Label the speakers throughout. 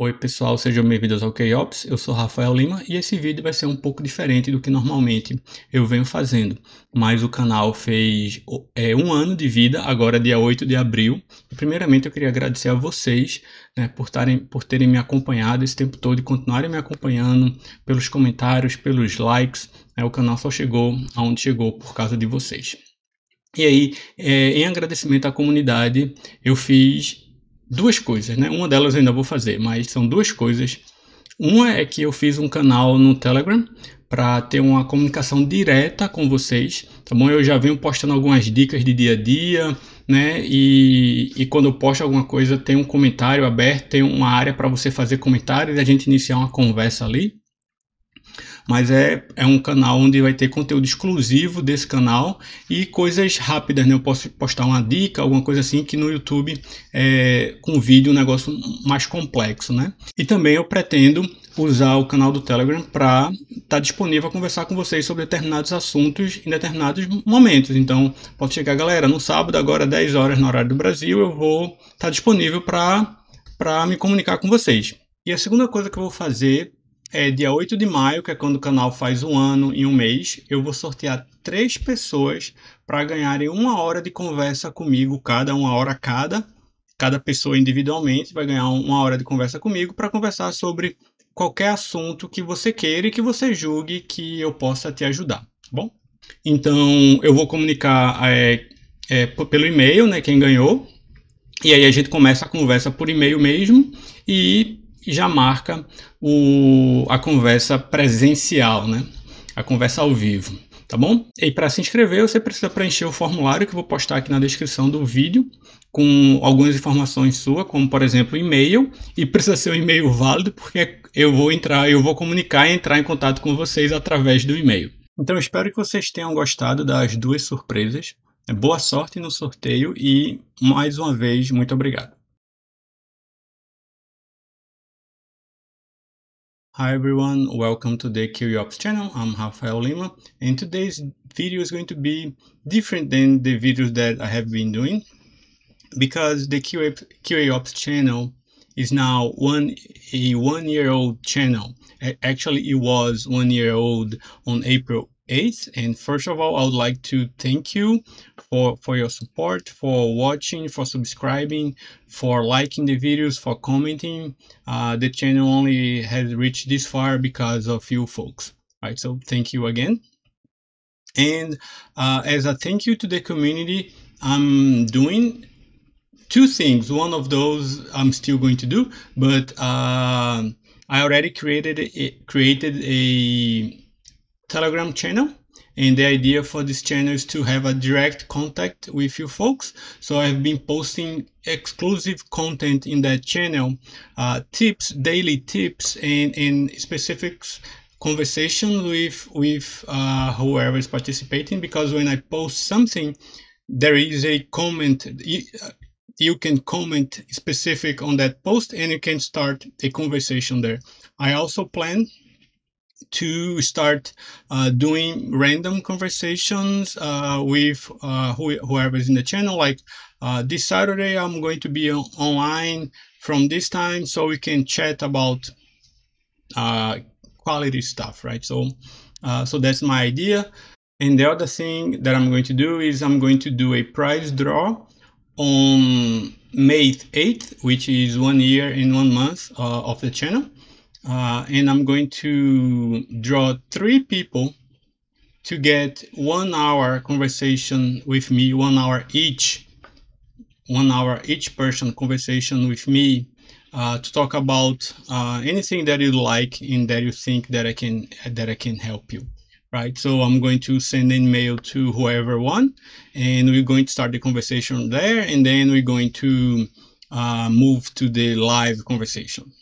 Speaker 1: Oi pessoal, sejam bem-vindos ao KOps, eu sou Rafael Lima e esse vídeo vai ser um pouco diferente do que normalmente eu venho fazendo, mas o canal fez é, um ano de vida, agora é dia 8 de abril, primeiramente eu queria agradecer a vocês né, por, tarem, por terem me acompanhado esse tempo todo e continuarem me acompanhando pelos comentários, pelos likes, né, o canal só chegou aonde chegou por causa de vocês. E aí, é, em agradecimento à comunidade, eu fiz duas coisas, né? Uma delas eu ainda vou fazer, mas são duas coisas. Uma é que eu fiz um canal no Telegram para ter uma comunicação direta com vocês, tá bom? Eu já venho postando algumas dicas de dia a dia, né? E, e quando eu posto alguma coisa, tem um comentário aberto, tem uma área para você fazer comentários e a gente iniciar uma conversa ali mas é, é um canal onde vai ter conteúdo exclusivo desse canal e coisas rápidas, né? Eu posso postar uma dica, alguma coisa assim, que no YouTube é, com vídeo um negócio mais complexo, né? E também eu pretendo usar o canal do Telegram para estar tá disponível a conversar com vocês sobre determinados assuntos em determinados momentos. Então, pode chegar, galera, no sábado, agora 10 horas no horário do Brasil, eu vou estar tá disponível para me comunicar com vocês. E a segunda coisa que eu vou fazer é dia 8 de maio, que é quando o canal faz um ano e um mês, eu vou sortear três pessoas para ganharem uma hora de conversa comigo, cada uma hora cada. Cada pessoa individualmente vai ganhar uma hora de conversa comigo para conversar sobre qualquer assunto que você queira e que você julgue que eu possa te ajudar, tá bom? Então eu vou comunicar é, é, pelo e-mail, né, quem ganhou. E aí a gente começa a conversa por e-mail mesmo e já marca o, a conversa presencial, né? A conversa ao vivo, tá bom? E para se inscrever, você precisa preencher o formulário que eu vou postar aqui na descrição do vídeo com algumas informações sua, como por exemplo, e-mail, e precisa ser um e-mail válido porque eu vou entrar, eu vou comunicar e entrar em contato com vocês através do e-mail. Então espero que vocês tenham gostado das duas surpresas. Boa sorte no sorteio e mais uma vez muito obrigado. Hi everyone, welcome to the QEOps channel, I'm Rafael Lima and today's video is going to be different than the videos that I have been doing because the QEOps QAOps channel is now one a one year old channel. Actually it was one year old on April and first of all, I would like to thank you for, for your support, for watching, for subscribing, for liking the videos, for commenting. Uh, the channel only has reached this far because of you folks. All right, so thank you again. And uh, as a thank you to the community, I'm doing two things. One of those I'm still going to do, but uh, I already created a, created a Telegram channel. And the idea for this channel is to have a direct contact with you folks. So I've been posting exclusive content in that channel, uh, tips, daily tips, and, in specifics conversation with with uh, whoever is participating because when I post something, there is a comment. Uh, you can comment specific on that post and you can start a conversation there. I also plan to start uh, doing random conversations uh, with uh, wh whoever's in the channel. Like uh, this Saturday, I'm going to be online from this time, so we can chat about uh, quality stuff, right? So, uh, so that's my idea. And the other thing that I'm going to do is I'm going to do a prize draw on May 8th, which is one year and one month of the channel uh, and I'm going to draw three people to get one hour conversation with me, one hour each, one hour each person conversation with me uh, to talk about uh, anything that you like and that you think that I can that I can help you. Right, so I'm going to send an email to whoever one, and we're going to start the conversation there, and then we're going to uh, move to the live conversation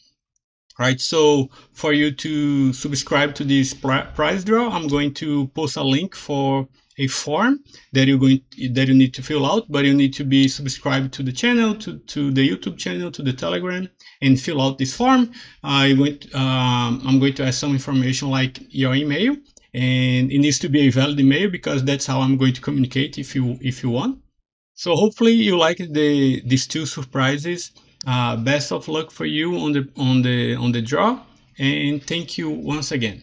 Speaker 1: right? So for you to subscribe to this prize draw, I'm going to post a link for a form that you're going that you need to fill out, but you need to be subscribed to the channel, to, to the YouTube channel, to the Telegram, and fill out this form. um, I'm going to ask some information like your email, and it needs to be a valid email because that's how I'm going to communicate if you if you want. So hopefully you like the these two surprises. Uh, best of luck for you on the on the on the draw and thank you once again